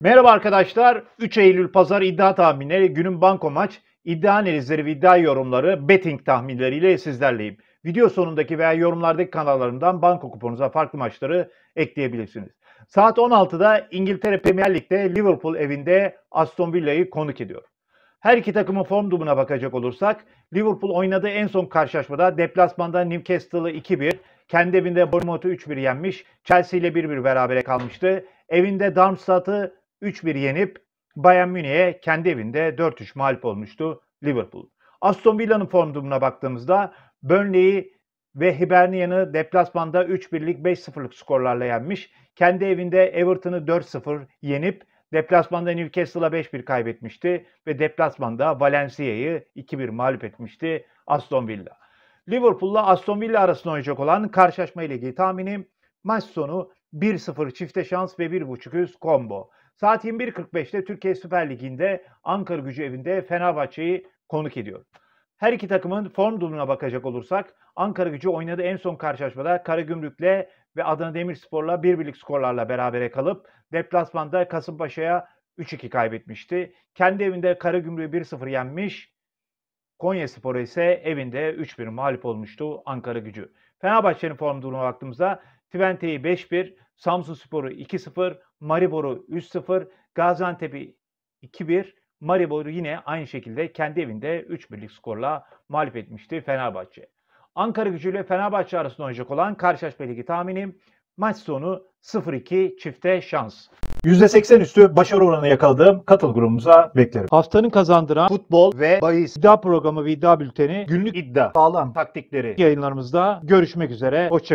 Merhaba arkadaşlar. 3 Eylül Pazar iddia tahminleri, günün banko maç, iddia analizleri ve iddia yorumları, betting tahminleriyle sizlerleyim. Video sonundaki veya yorumlardaki kanallarımdan banko kuponunuza farklı maçları ekleyebilirsiniz. Saat 16'da İngiltere Premier Lig'de Liverpool evinde Aston Villa'yı konuk ediyor. Her iki takımın form durumuna bakacak olursak Liverpool oynadığı en son karşılaşmada deplasmanda Newcastle'ı 2-1, kendi evinde Bournemouth'u 3-1 yenmiş, Chelsea ile 1-1 berabere kalmıştı. Evinde Darmstadt'ı 3-1 yenip Bayern Münih'e kendi evinde 4-3 mağlup olmuştu Liverpool. Aston Villa'nın form durumuna baktığımızda Burnley'i ve Hibernian'ı deplasmanda 3-1'lik 5-0'lık skorlarla yenmiş. Kendi evinde Everton'ı 4-0 yenip deplasmanda Newcastle'a 5-1 kaybetmişti ve deplasmanda Valencia'yı 2-1 mağlup etmişti Aston Villa. Liverpool'la Aston Villa arasında oynayacak olan karşılaşma ile ilgili tahminim maç sonu 1-0 çifte şans ve 1.5 üst combo. Saat 21.45'te Türkiye Süper Ligi'nde Ankara gücü evinde Fenerbahçe'yi konuk ediyor. Her iki takımın form durumuna bakacak olursak Ankara gücü oynadığı en son karşılaşmada Karagümrük'le ve Adana Demirspor'la birbirlik skorlarla berabere kalıp deplasmanda Kasımpaşa'ya 3-2 kaybetmişti. Kendi evinde Karagümrük'ü 1-0 yenmiş. Konya Spor'a ise evinde 3-1 mağlup olmuştu Ankara gücü. Fenerbahçe'nin form durumuna baktığımızda Twente'yi 5-1, Samsun Spor'u 2-0, Maribor'u 3-0, Gaziantep'i 2-1, Maribor'u yine aynı şekilde kendi evinde 3 birlik skorla mağlup etmişti Fenerbahçe. Ankara Gücü ile Fenerbahçe arasında oynayacak olan karşılaşma ligi tahminim maç sonu 0-2 çifte şans. %80 üstü başarı oranı yakaladığım katıl grubumuza beklerim. Haftanın kazandıran futbol ve bahis iddia programı ve iddia bülteni günlük iddia sağlam taktikleri yayınlarımızda görüşmek üzere. Hoşçakalın.